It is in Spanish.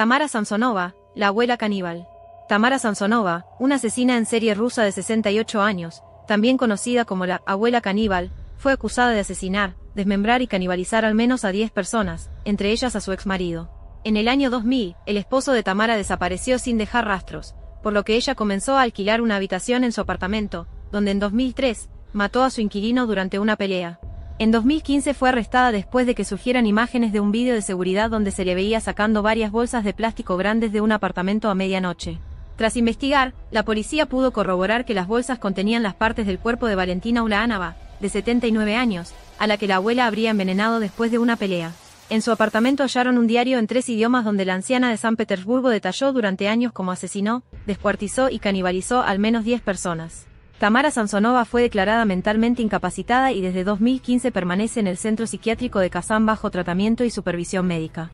Tamara Samsonova, la abuela caníbal. Tamara Samsonova, una asesina en serie rusa de 68 años, también conocida como la abuela caníbal, fue acusada de asesinar, desmembrar y canibalizar al menos a 10 personas, entre ellas a su exmarido. En el año 2000, el esposo de Tamara desapareció sin dejar rastros, por lo que ella comenzó a alquilar una habitación en su apartamento, donde en 2003, mató a su inquilino durante una pelea. En 2015 fue arrestada después de que surgieran imágenes de un vídeo de seguridad donde se le veía sacando varias bolsas de plástico grandes de un apartamento a medianoche. Tras investigar, la policía pudo corroborar que las bolsas contenían las partes del cuerpo de Valentina Ulaánaba, de 79 años, a la que la abuela habría envenenado después de una pelea. En su apartamento hallaron un diario en tres idiomas donde la anciana de San Petersburgo detalló durante años cómo asesinó, descuartizó y canibalizó al menos 10 personas. Tamara Sansonova fue declarada mentalmente incapacitada y desde 2015 permanece en el centro psiquiátrico de Kazán bajo tratamiento y supervisión médica.